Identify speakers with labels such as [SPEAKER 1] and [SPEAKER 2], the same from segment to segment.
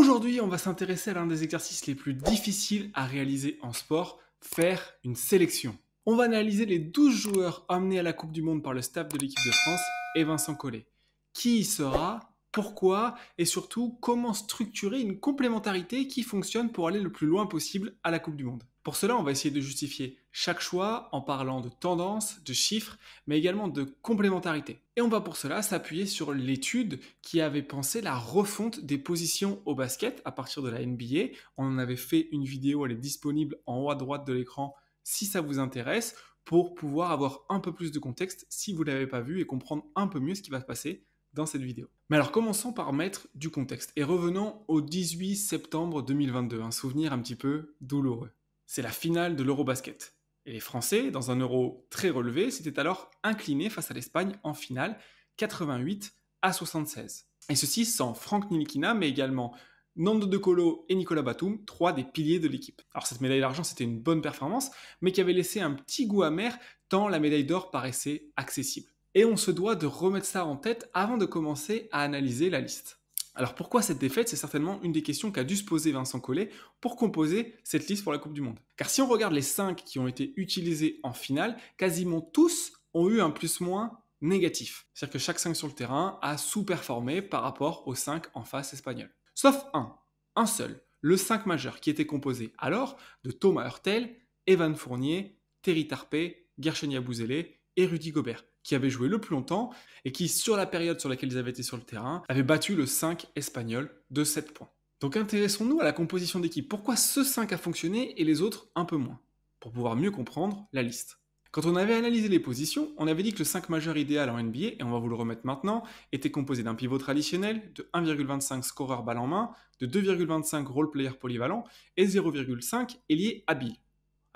[SPEAKER 1] Aujourd'hui, on va s'intéresser à l'un des exercices les plus difficiles à réaliser en sport, faire une sélection. On va analyser les 12 joueurs amenés à la Coupe du Monde par le staff de l'équipe de France et Vincent Collet. Qui y sera pourquoi et surtout comment structurer une complémentarité qui fonctionne pour aller le plus loin possible à la Coupe du Monde. Pour cela, on va essayer de justifier chaque choix en parlant de tendances, de chiffres, mais également de complémentarité. Et on va pour cela s'appuyer sur l'étude qui avait pensé la refonte des positions au basket à partir de la NBA. On en avait fait une vidéo, elle est disponible en haut à droite de l'écran si ça vous intéresse, pour pouvoir avoir un peu plus de contexte si vous ne l'avez pas vu et comprendre un peu mieux ce qui va se passer dans cette vidéo. Mais alors commençons par mettre du contexte et revenons au 18 septembre 2022, un souvenir un petit peu douloureux c'est la finale de l'Eurobasket. Et les Français, dans un euro très relevé, s'étaient alors inclinés face à l'Espagne en finale 88 à 76. Et ceci sans Franck Nilikina, mais également Nando De Colo et Nicolas Batum, trois des piliers de l'équipe. Alors cette médaille d'argent, c'était une bonne performance, mais qui avait laissé un petit goût amer tant la médaille d'or paraissait accessible. Et on se doit de remettre ça en tête avant de commencer à analyser la liste. Alors pourquoi cette défaite C'est certainement une des questions qu'a dû se poser Vincent Collet pour composer cette liste pour la Coupe du Monde. Car si on regarde les 5 qui ont été utilisés en finale, quasiment tous ont eu un plus-moins négatif. C'est-à-dire que chaque 5 sur le terrain a sous-performé par rapport aux 5 en face espagnole. Sauf un, un seul, le 5 majeur qui était composé alors de Thomas Hurtel, Evan Fournier, Terry Tarpey, Gershenia Bouzélé et Rudy Gobert qui avait joué le plus longtemps et qui, sur la période sur laquelle ils avaient été sur le terrain, avait battu le 5 espagnol de 7 points. Donc intéressons-nous à la composition d'équipe. Pourquoi ce 5 a fonctionné et les autres un peu moins Pour pouvoir mieux comprendre la liste. Quand on avait analysé les positions, on avait dit que le 5 majeur idéal en NBA, et on va vous le remettre maintenant, était composé d'un pivot traditionnel, de 1,25 scoreur balle en main, de 2,25 role player polyvalent et 0,5 ailier habile.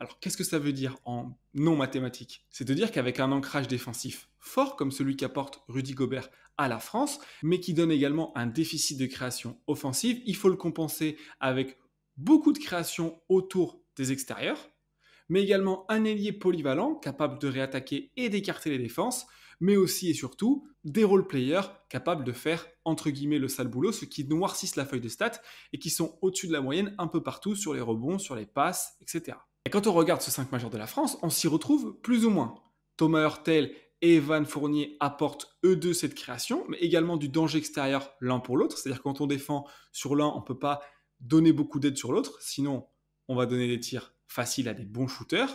[SPEAKER 1] Alors qu'est-ce que ça veut dire en non mathématiques C'est de dire qu'avec un ancrage défensif fort comme celui qu'apporte Rudy Gobert à la France, mais qui donne également un déficit de création offensive, il faut le compenser avec beaucoup de création autour des extérieurs, mais également un ailier polyvalent capable de réattaquer et d'écarter les défenses, mais aussi et surtout des role players capables de faire entre guillemets le sale boulot, ceux qui noircissent la feuille de stats et qui sont au-dessus de la moyenne un peu partout sur les rebonds, sur les passes, etc quand on regarde ce 5 majeur de la France, on s'y retrouve plus ou moins. Thomas Hurtel et Evan Fournier apportent eux deux cette création, mais également du danger extérieur l'un pour l'autre. C'est-à-dire quand on défend sur l'un, on ne peut pas donner beaucoup d'aide sur l'autre, sinon on va donner des tirs faciles à des bons shooters.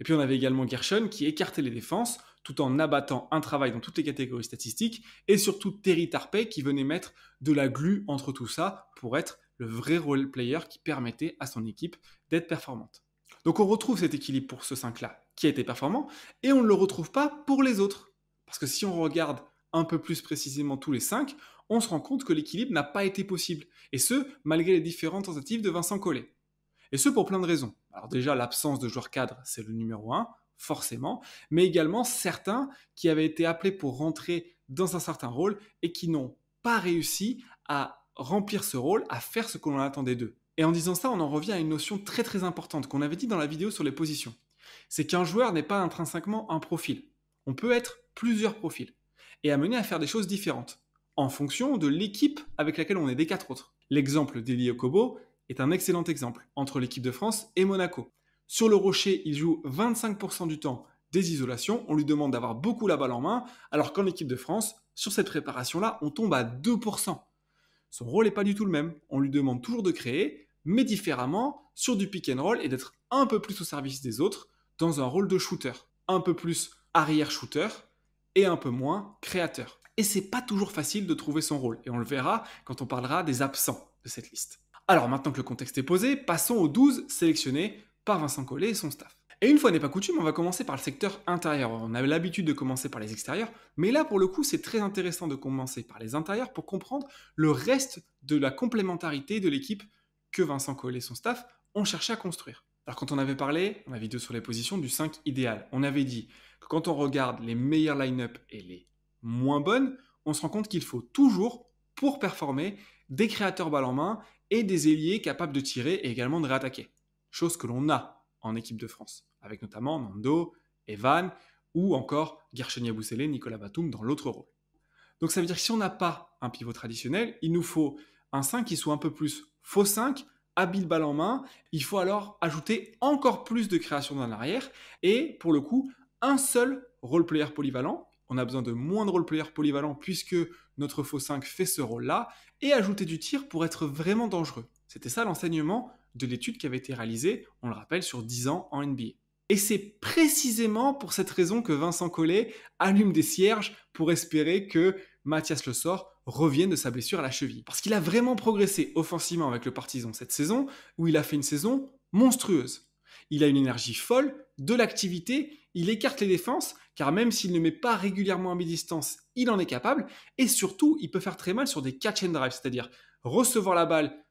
[SPEAKER 1] Et puis on avait également Gershon qui écartait les défenses tout en abattant un travail dans toutes les catégories statistiques et surtout Terry Tarpey qui venait mettre de la glue entre tout ça pour être le vrai role player qui permettait à son équipe d'être performante. Donc on retrouve cet équilibre pour ce 5-là qui a été performant et on ne le retrouve pas pour les autres. Parce que si on regarde un peu plus précisément tous les 5, on se rend compte que l'équilibre n'a pas été possible. Et ce, malgré les différentes tentatives de Vincent Collet. Et ce, pour plein de raisons. Alors déjà, l'absence de joueurs cadres, c'est le numéro 1, forcément, mais également certains qui avaient été appelés pour rentrer dans un certain rôle et qui n'ont pas réussi à remplir ce rôle, à faire ce que l'on attendait d'eux. Et en disant ça, on en revient à une notion très très importante qu'on avait dit dans la vidéo sur les positions. C'est qu'un joueur n'est pas intrinsèquement un profil. On peut être plusieurs profils et amener à faire des choses différentes en fonction de l'équipe avec laquelle on est des quatre autres. L'exemple d'Eli Okobo est un excellent exemple entre l'équipe de France et Monaco. Sur le rocher, il joue 25% du temps des isolations, on lui demande d'avoir beaucoup la balle en main, alors qu'en équipe de France, sur cette préparation-là, on tombe à 2%. Son rôle n'est pas du tout le même, on lui demande toujours de créer, mais différemment, sur du pick and roll et d'être un peu plus au service des autres dans un rôle de shooter. Un peu plus arrière-shooter et un peu moins créateur. Et c'est pas toujours facile de trouver son rôle, et on le verra quand on parlera des absents de cette liste. Alors maintenant que le contexte est posé, passons aux 12 sélectionnés par Vincent Collet et son staff. Et une fois n'est pas coutume, on va commencer par le secteur intérieur. On a l'habitude de commencer par les extérieurs, mais là pour le coup c'est très intéressant de commencer par les intérieurs pour comprendre le reste de la complémentarité de l'équipe que Vincent Collet et son staff ont cherché à construire. Alors quand on avait parlé, on avait vidéo sur les positions du 5 idéal, on avait dit que quand on regarde les meilleures line-up et les moins bonnes, on se rend compte qu'il faut toujours, pour performer, des créateurs balle en main et des ailiers capables de tirer et également de réattaquer. Chose que l'on a en équipe de France, avec notamment Nando, Evan ou encore Gershenia Yabusele, Nicolas Batum dans l'autre rôle. Donc ça veut dire que si on n'a pas un pivot traditionnel, il nous faut un 5 qui soit un peu plus faux 5, habile balle en main, il faut alors ajouter encore plus de création dans l'arrière et pour le coup, un seul role player polyvalent. On a besoin de moins de role player polyvalent puisque notre faux 5 fait ce rôle-là et ajouter du tir pour être vraiment dangereux. C'était ça l'enseignement de l'étude qui avait été réalisée, on le rappelle, sur 10 ans en NBA. Et c'est précisément pour cette raison que Vincent Collet allume des cierges pour espérer que Mathias Le Sort reviennent de sa blessure à la cheville. Parce qu'il a vraiment progressé offensivement avec le Partizan cette saison, où il a fait une saison monstrueuse. Il a une énergie folle, de l'activité, il écarte les défenses, car même s'il ne met pas régulièrement à mi-distance, il en est capable, et surtout, il peut faire très mal sur des catch and drive, c'est-à-dire recevoir la balle,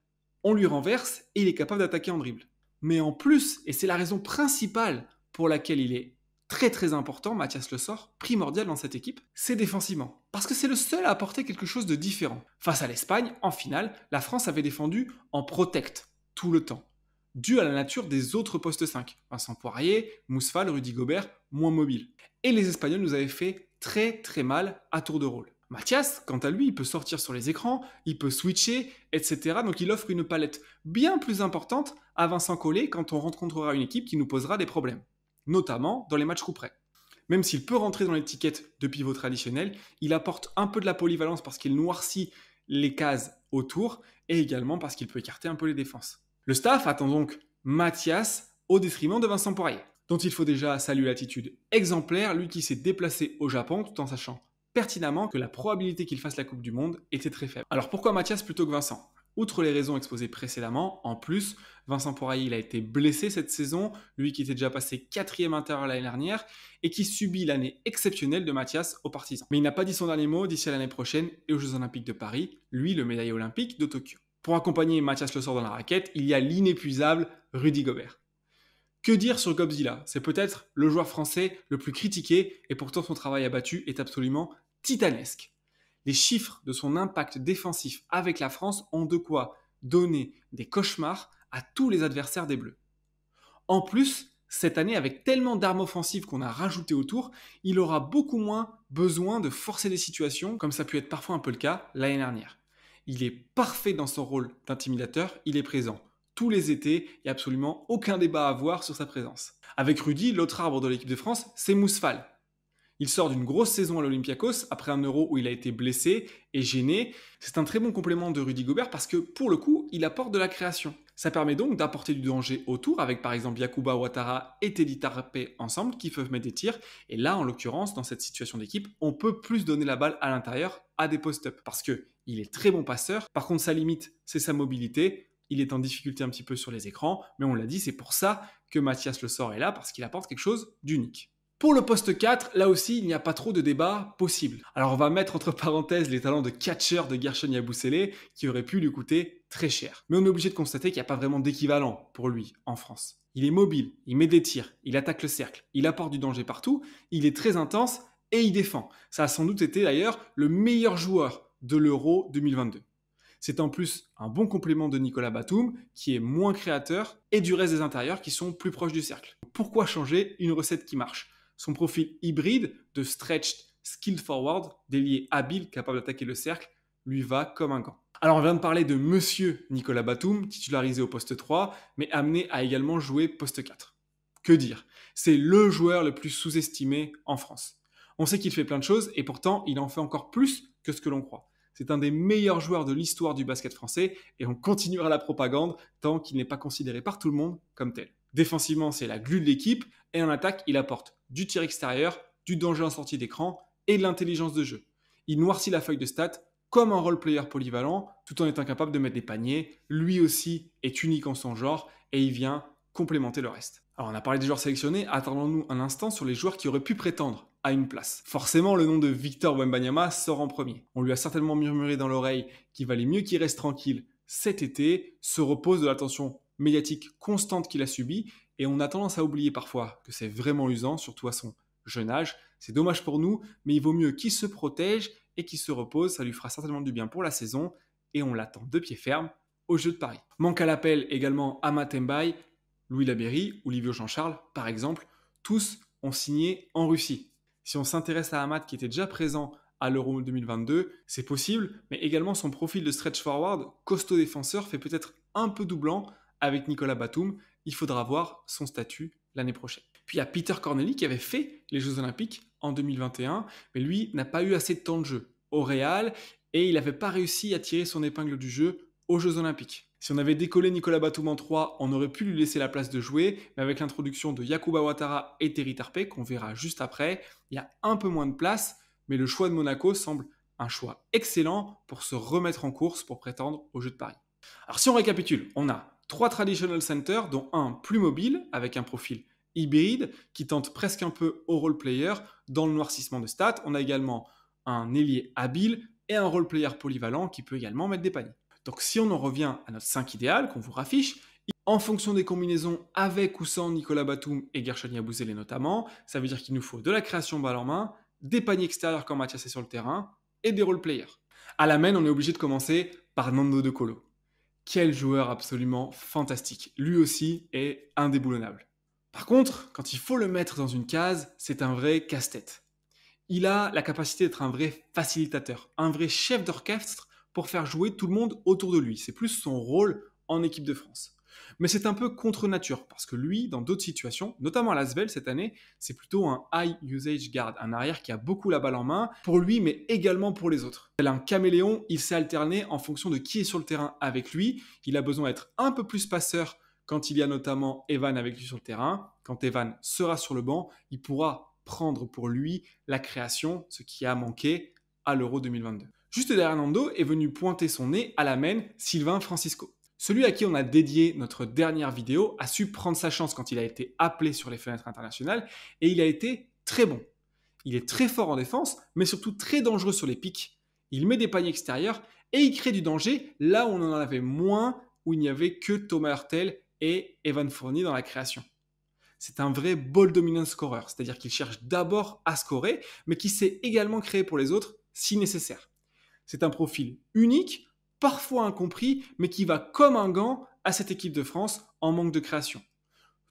[SPEAKER 1] on lui renverse, et il est capable d'attaquer en dribble. Mais en plus, et c'est la raison principale pour laquelle il est très très important, Mathias Le Sort, primordial dans cette équipe, c'est défensivement. Parce que c'est le seul à apporter quelque chose de différent. Face à l'Espagne, en finale, la France avait défendu en protect tout le temps, dû à la nature des autres postes 5. Vincent Poirier, Mousfal, Rudy Gobert, moins mobile. Et les Espagnols nous avaient fait très très mal à tour de rôle. Mathias, quant à lui, il peut sortir sur les écrans, il peut switcher, etc. Donc il offre une palette bien plus importante à Vincent Collet quand on rencontrera une équipe qui nous posera des problèmes notamment dans les matchs coup Même s'il peut rentrer dans l'étiquette de pivot traditionnel, il apporte un peu de la polyvalence parce qu'il noircit les cases autour et également parce qu'il peut écarter un peu les défenses. Le staff attend donc Mathias au détriment de Vincent Poirier, dont il faut déjà saluer l'attitude exemplaire, lui qui s'est déplacé au Japon tout en sachant pertinemment que la probabilité qu'il fasse la Coupe du Monde était très faible. Alors pourquoi Mathias plutôt que Vincent Outre les raisons exposées précédemment, en plus, Vincent Poirier a été blessé cette saison, lui qui était déjà passé quatrième intérieur l'année dernière et qui subit l'année exceptionnelle de Mathias aux partisans. Mais il n'a pas dit son dernier mot d'ici à l'année prochaine et aux Jeux Olympiques de Paris, lui le médaillé olympique de Tokyo. Pour accompagner Mathias Le Sort dans la raquette, il y a l'inépuisable Rudy Gobert. Que dire sur Gobzilla C'est peut-être le joueur français le plus critiqué et pourtant son travail abattu est absolument titanesque les chiffres de son impact défensif avec la France ont de quoi donner des cauchemars à tous les adversaires des Bleus. En plus, cette année, avec tellement d'armes offensives qu'on a rajoutées autour, il aura beaucoup moins besoin de forcer des situations, comme ça a pu être parfois un peu le cas l'année dernière. Il est parfait dans son rôle d'intimidateur, il est présent tous les étés, il n'y a absolument aucun débat à avoir sur sa présence. Avec Rudy, l'autre arbre de l'équipe de France, c'est Mousfal, il sort d'une grosse saison à l'Olympiakos après un euro où il a été blessé et gêné. C'est un très bon complément de Rudy Gobert parce que pour le coup, il apporte de la création. Ça permet donc d'apporter du danger autour avec par exemple Yakuba Ouattara et Teddy Tarpe ensemble qui peuvent mettre des tirs. Et là, en l'occurrence, dans cette situation d'équipe, on peut plus donner la balle à l'intérieur à des post-up parce que il est très bon passeur. Par contre, sa limite, c'est sa mobilité. Il est en difficulté un petit peu sur les écrans, mais on l'a dit, c'est pour ça que Mathias Le Sort est là parce qu'il apporte quelque chose d'unique. Pour le poste 4, là aussi, il n'y a pas trop de débat possible. Alors on va mettre entre parenthèses les talents de catcheur de Gershon Yabusele qui aurait pu lui coûter très cher. Mais on est obligé de constater qu'il n'y a pas vraiment d'équivalent pour lui en France. Il est mobile, il met des tirs, il attaque le cercle, il apporte du danger partout, il est très intense et il défend. Ça a sans doute été d'ailleurs le meilleur joueur de l'Euro 2022. C'est en plus un bon complément de Nicolas Batum, qui est moins créateur, et du reste des intérieurs qui sont plus proches du cercle. Pourquoi changer une recette qui marche son profil hybride de stretched skilled forward, délié habile, capable d'attaquer le cercle, lui va comme un gant. Alors on vient de parler de monsieur Nicolas Batum, titularisé au poste 3, mais amené à également jouer poste 4. Que dire C'est le joueur le plus sous-estimé en France. On sait qu'il fait plein de choses et pourtant il en fait encore plus que ce que l'on croit. C'est un des meilleurs joueurs de l'histoire du basket français et on continuera la propagande tant qu'il n'est pas considéré par tout le monde comme tel. Défensivement, c'est la glue de l'équipe et en attaque, il apporte du tir extérieur, du danger en sortie d'écran et de l'intelligence de jeu. Il noircit la feuille de stats comme un role-player polyvalent, tout en étant capable de mettre des paniers. Lui aussi est unique en son genre et il vient complémenter le reste. Alors on a parlé des joueurs sélectionnés, attendons-nous un instant sur les joueurs qui auraient pu prétendre à une place. Forcément, le nom de Victor Wembanyama sort en premier. On lui a certainement murmuré dans l'oreille qu'il valait mieux qu'il reste tranquille cet été, se repose de l'attention médiatique constante qu'il a subi Et on a tendance à oublier parfois que c'est vraiment usant, surtout à son jeune âge. C'est dommage pour nous, mais il vaut mieux qu'il se protège et qu'il se repose. Ça lui fera certainement du bien pour la saison. Et on l'attend de pied ferme au jeu de Paris. Manque à l'appel également Mbaye, Louis Laberry, Olivier Jean-Charles, par exemple. Tous ont signé en Russie. Si on s'intéresse à Amat qui était déjà présent à l'Euro 2022, c'est possible, mais également son profil de stretch forward, costaud défenseur, fait peut-être un peu doublant avec Nicolas Batum. Il faudra voir son statut l'année prochaine. Puis il y a Peter Corneli qui avait fait les Jeux Olympiques en 2021, mais lui n'a pas eu assez de temps de jeu au Real et il n'avait pas réussi à tirer son épingle du jeu aux Jeux Olympiques. Si on avait décollé Nicolas Batum en 3, on aurait pu lui laisser la place de jouer, mais avec l'introduction de Yakuba Ouattara et Terry Tarpe, qu'on verra juste après, il y a un peu moins de place, mais le choix de Monaco semble un choix excellent pour se remettre en course pour prétendre aux Jeux de Paris. Alors si on récapitule, on a trois traditional centers, dont un plus mobile, avec un profil hybride, qui tente presque un peu au role player dans le noircissement de stats. On a également un ailier habile et un role player polyvalent qui peut également mettre des paniers. Donc si on en revient à notre 5 idéal qu'on vous raffiche, en fonction des combinaisons avec ou sans Nicolas Batum et Gershon Bouzélé notamment, ça veut dire qu'il nous faut de la création balle en main, des paniers extérieurs quand Mathias est sur le terrain et des role players. À la main, on est obligé de commencer par Nando De Colo quel joueur absolument fantastique. Lui aussi est indéboulonnable. Par contre, quand il faut le mettre dans une case, c'est un vrai casse-tête. Il a la capacité d'être un vrai facilitateur, un vrai chef d'orchestre pour faire jouer tout le monde autour de lui. C'est plus son rôle en équipe de France. Mais c'est un peu contre nature, parce que lui, dans d'autres situations, notamment à Lasvel cette année, c'est plutôt un high usage guard, un arrière qui a beaucoup la balle en main, pour lui, mais également pour les autres. C'est un caméléon, il s'est alterné en fonction de qui est sur le terrain avec lui. Il a besoin d'être un peu plus passeur quand il y a notamment Evan avec lui sur le terrain. Quand Evan sera sur le banc, il pourra prendre pour lui la création, ce qui a manqué à l'Euro 2022. Juste derrière Nando est venu pointer son nez à la main Sylvain Francisco. Celui à qui on a dédié notre dernière vidéo a su prendre sa chance quand il a été appelé sur les fenêtres internationales et il a été très bon. Il est très fort en défense, mais surtout très dangereux sur les pics. Il met des paniers extérieurs et il crée du danger là où on en avait moins, où il n'y avait que Thomas Hurtel et Evan Fournier dans la création. C'est un vrai ball dominant scorer, c'est-à-dire qu'il cherche d'abord à scorer, mais qui sait également créer pour les autres si nécessaire. C'est un profil unique parfois incompris, mais qui va comme un gant à cette équipe de France en manque de création.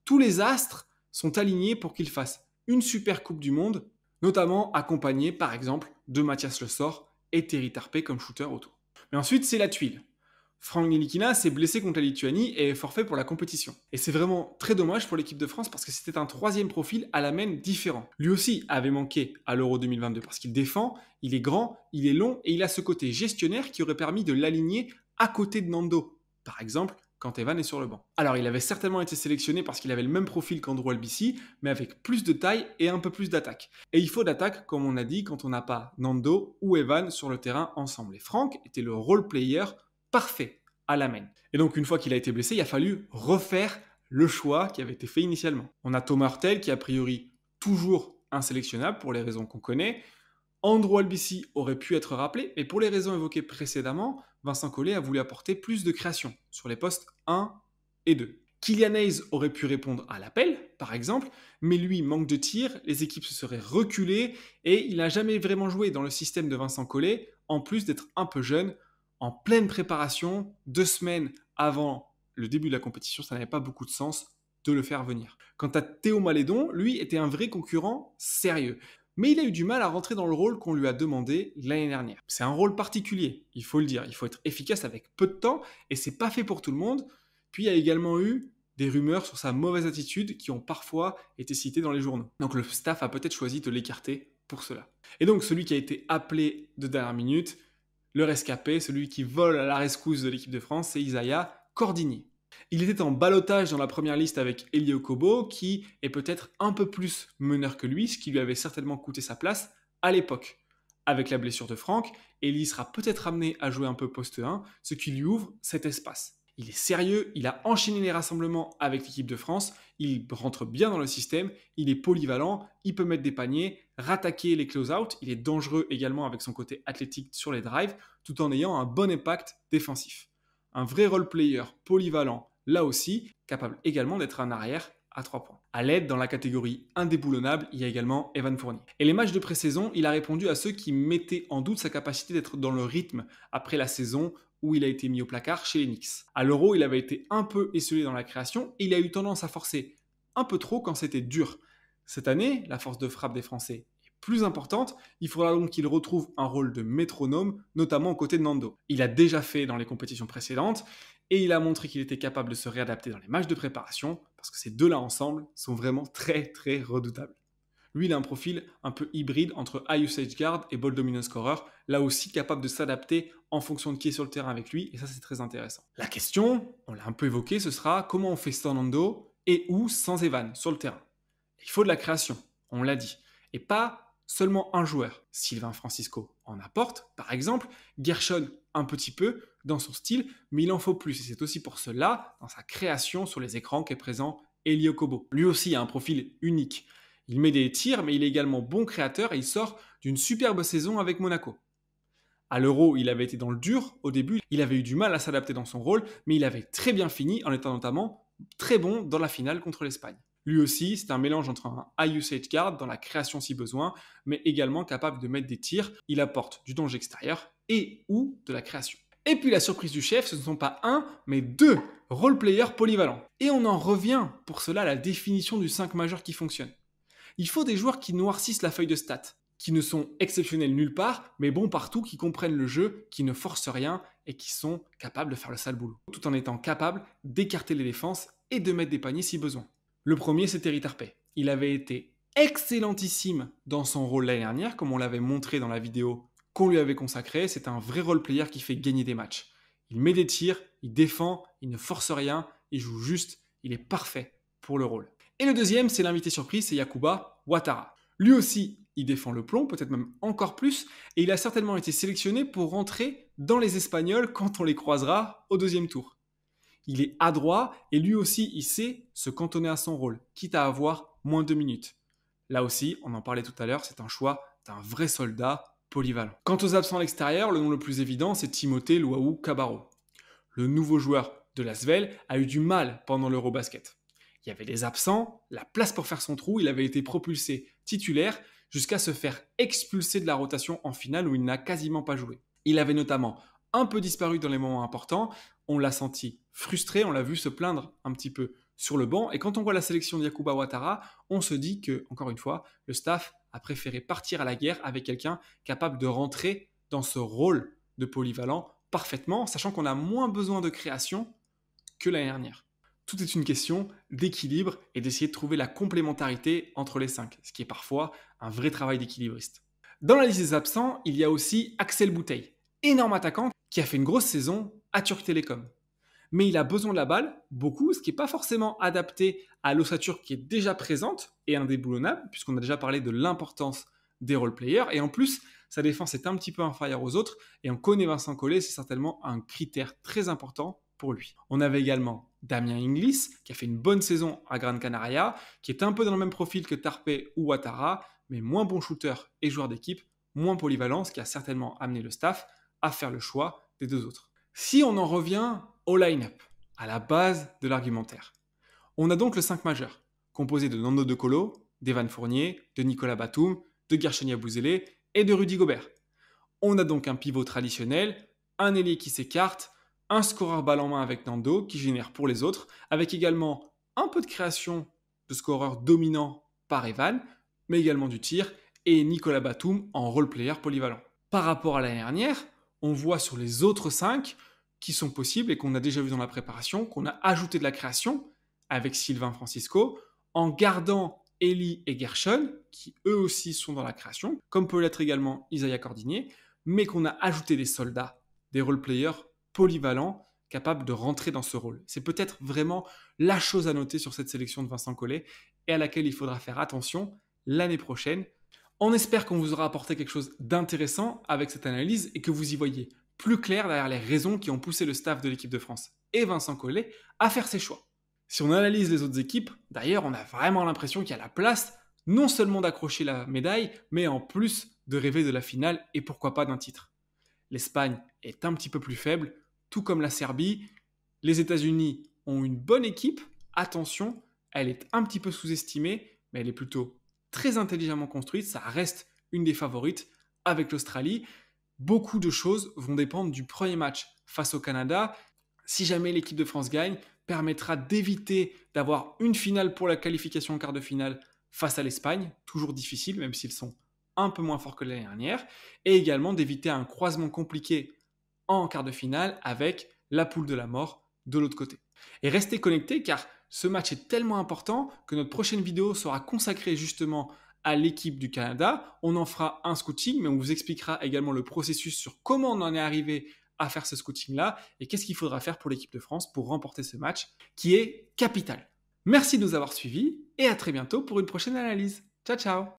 [SPEAKER 1] Tous les astres sont alignés pour qu'il fasse une super Coupe du Monde, notamment accompagné par exemple de Mathias Le et Terry Tarpé comme shooter autour. Mais ensuite, c'est la tuile. Frank Nilikina s'est blessé contre la Lituanie et est forfait pour la compétition. Et c'est vraiment très dommage pour l'équipe de France parce que c'était un troisième profil à la même différent. Lui aussi avait manqué à l'Euro 2022 parce qu'il défend, il est grand, il est long et il a ce côté gestionnaire qui aurait permis de l'aligner à côté de Nando, par exemple quand Evan est sur le banc. Alors il avait certainement été sélectionné parce qu'il avait le même profil qu'Andrew Albici, mais avec plus de taille et un peu plus d'attaque. Et il faut d'attaque, comme on a dit, quand on n'a pas Nando ou Evan sur le terrain ensemble. Et Franck était le role player parfait à la main. Et donc, une fois qu'il a été blessé, il a fallu refaire le choix qui avait été fait initialement. On a Thomas Hurtel qui, a priori, toujours insélectionnable pour les raisons qu'on connaît. Andrew Albici aurait pu être rappelé, mais pour les raisons évoquées précédemment, Vincent Collet a voulu apporter plus de création sur les postes 1 et 2. Kylian Hayes aurait pu répondre à l'appel, par exemple, mais lui manque de tir, les équipes se seraient reculées et il n'a jamais vraiment joué dans le système de Vincent Collet, en plus d'être un peu jeune en pleine préparation, deux semaines avant le début de la compétition, ça n'avait pas beaucoup de sens de le faire venir. Quant à Théo Malédon, lui était un vrai concurrent sérieux. Mais il a eu du mal à rentrer dans le rôle qu'on lui a demandé l'année dernière. C'est un rôle particulier, il faut le dire. Il faut être efficace avec peu de temps et c'est pas fait pour tout le monde. Puis il y a également eu des rumeurs sur sa mauvaise attitude qui ont parfois été citées dans les journaux. Donc le staff a peut-être choisi de l'écarter pour cela. Et donc celui qui a été appelé de dernière minute, le rescapé, celui qui vole à la rescousse de l'équipe de France, c'est Isaiah Cordini. Il était en balotage dans la première liste avec Elio Kobo, qui est peut-être un peu plus meneur que lui, ce qui lui avait certainement coûté sa place à l'époque. Avec la blessure de Franck, Eli sera peut-être amené à jouer un peu poste 1, ce qui lui ouvre cet espace. Il est sérieux, il a enchaîné les rassemblements avec l'équipe de France il rentre bien dans le système, il est polyvalent, il peut mettre des paniers, rattaquer les close-out, il est dangereux également avec son côté athlétique sur les drives, tout en ayant un bon impact défensif. Un vrai role-player polyvalent, là aussi, capable également d'être un arrière à points. À l'aide, dans la catégorie indéboulonnable, il y a également Evan Fournier. Et les matchs de pré-saison, il a répondu à ceux qui mettaient en doute sa capacité d'être dans le rythme après la saison où il a été mis au placard chez les Knicks. À l'Euro, il avait été un peu esselé dans la création et il a eu tendance à forcer un peu trop quand c'était dur. Cette année, la force de frappe des Français plus importante, il faudra donc qu'il retrouve un rôle de métronome, notamment aux côtés de Nando. Il a déjà fait dans les compétitions précédentes, et il a montré qu'il était capable de se réadapter dans les matchs de préparation, parce que ces deux-là ensemble sont vraiment très très redoutables. Lui, il a un profil un peu hybride entre high usage guard et ball dominant scorer, là aussi capable de s'adapter en fonction de qui est sur le terrain avec lui, et ça c'est très intéressant. La question, on l'a un peu évoqué, ce sera comment on fait sans Nando et où sans Evan sur le terrain. Il faut de la création, on l'a dit, et pas seulement un joueur. Sylvain Francisco en apporte, par exemple, Gershon un petit peu dans son style, mais il en faut plus. Et c'est aussi pour cela, dans sa création sur les écrans, qu'est présent Elio Kobo. Lui aussi a un profil unique. Il met des tirs, mais il est également bon créateur et il sort d'une superbe saison avec Monaco. À l'Euro, il avait été dans le dur au début, il avait eu du mal à s'adapter dans son rôle, mais il avait très bien fini en étant notamment très bon dans la finale contre l'Espagne. Lui aussi, c'est un mélange entre un high usage guard dans la création si besoin, mais également capable de mettre des tirs. Il apporte du danger extérieur et ou de la création. Et puis la surprise du chef, ce ne sont pas un, mais deux role-players polyvalents. Et on en revient pour cela à la définition du 5 majeur qui fonctionne. Il faut des joueurs qui noircissent la feuille de stats, qui ne sont exceptionnels nulle part, mais bons partout, qui comprennent le jeu, qui ne forcent rien et qui sont capables de faire le sale boulot, tout en étant capables d'écarter les défenses et de mettre des paniers si besoin. Le premier, c'est Terry Il avait été excellentissime dans son rôle l'année dernière, comme on l'avait montré dans la vidéo qu'on lui avait consacrée. C'est un vrai role player qui fait gagner des matchs. Il met des tirs, il défend, il ne force rien, il joue juste, il est parfait pour le rôle. Et le deuxième, c'est l'invité surprise, c'est Yakuba Ouattara. Lui aussi, il défend le plomb, peut-être même encore plus, et il a certainement été sélectionné pour rentrer dans les Espagnols quand on les croisera au deuxième tour il est adroit et lui aussi, il sait se cantonner à son rôle, quitte à avoir moins de minutes. Là aussi, on en parlait tout à l'heure, c'est un choix d'un vrai soldat polyvalent. Quant aux absents à l'extérieur, le nom le plus évident, c'est Timothée Loaou Cabarro. Le nouveau joueur de Lasvel a eu du mal pendant l'Eurobasket. Il y avait des absents, la place pour faire son trou, il avait été propulsé titulaire jusqu'à se faire expulser de la rotation en finale où il n'a quasiment pas joué. Il avait notamment un peu disparu dans les moments importants. On l'a senti frustré, on l'a vu se plaindre un petit peu sur le banc. Et quand on voit la sélection d'Yakuba Ouattara, on se dit que, encore une fois, le staff a préféré partir à la guerre avec quelqu'un capable de rentrer dans ce rôle de polyvalent parfaitement, sachant qu'on a moins besoin de création que l'année dernière. Tout est une question d'équilibre et d'essayer de trouver la complémentarité entre les cinq, ce qui est parfois un vrai travail d'équilibriste. Dans la liste des absents, il y a aussi Axel Bouteille, énorme attaquant qui a fait une grosse saison à Turc Telecom. Mais il a besoin de la balle, beaucoup, ce qui n'est pas forcément adapté à l'ossature qui est déjà présente et indéboulonnable, puisqu'on a déjà parlé de l'importance des role-players. Et en plus, sa défense est un petit peu inférieure aux autres, et on connaît Vincent Collet, c'est certainement un critère très important pour lui. On avait également Damien Inglis, qui a fait une bonne saison à Gran Canaria, qui est un peu dans le même profil que Tarpe ou Ouattara, mais moins bon shooter et joueur d'équipe, moins polyvalent, ce qui a certainement amené le staff à faire le choix des deux autres. Si on en revient au line-up, à la base de l'argumentaire, on a donc le 5 majeur, composé de Nando De Colo, d'Evan Fournier, de Nicolas Batum, de Gershania Bouzélé et de Rudy Gobert. On a donc un pivot traditionnel, un ailier qui s'écarte, un scoreur balle en main avec Nando qui génère pour les autres, avec également un peu de création de scoreur dominant par Evan, mais également du tir, et Nicolas Batum en role player polyvalent. Par rapport à l'année dernière, on voit sur les autres cinq qui sont possibles et qu'on a déjà vu dans la préparation, qu'on a ajouté de la création avec Sylvain Francisco, en gardant Eli et Gershon, qui eux aussi sont dans la création, comme peut l'être également Isaiah Cordinier, mais qu'on a ajouté des soldats, des role-players polyvalents, capables de rentrer dans ce rôle. C'est peut-être vraiment la chose à noter sur cette sélection de Vincent Collet et à laquelle il faudra faire attention l'année prochaine on espère qu'on vous aura apporté quelque chose d'intéressant avec cette analyse et que vous y voyez plus clair derrière les raisons qui ont poussé le staff de l'équipe de France et Vincent Collet à faire ses choix. Si on analyse les autres équipes, d'ailleurs, on a vraiment l'impression qu'il y a la place non seulement d'accrocher la médaille, mais en plus de rêver de la finale et pourquoi pas d'un titre. L'Espagne est un petit peu plus faible, tout comme la Serbie. Les États-Unis ont une bonne équipe, attention, elle est un petit peu sous-estimée, mais elle est plutôt très intelligemment construite, ça reste une des favorites avec l'Australie. Beaucoup de choses vont dépendre du premier match face au Canada. Si jamais l'équipe de France gagne, permettra d'éviter d'avoir une finale pour la qualification en quart de finale face à l'Espagne, toujours difficile même s'ils sont un peu moins forts que l'année dernière, et également d'éviter un croisement compliqué en quart de finale avec la poule de la mort de l'autre côté. Et restez connectés car ce match est tellement important que notre prochaine vidéo sera consacrée justement à l'équipe du Canada. On en fera un scouting, mais on vous expliquera également le processus sur comment on en est arrivé à faire ce scouting-là et qu'est-ce qu'il faudra faire pour l'équipe de France pour remporter ce match qui est capital. Merci de nous avoir suivis et à très bientôt pour une prochaine analyse. Ciao ciao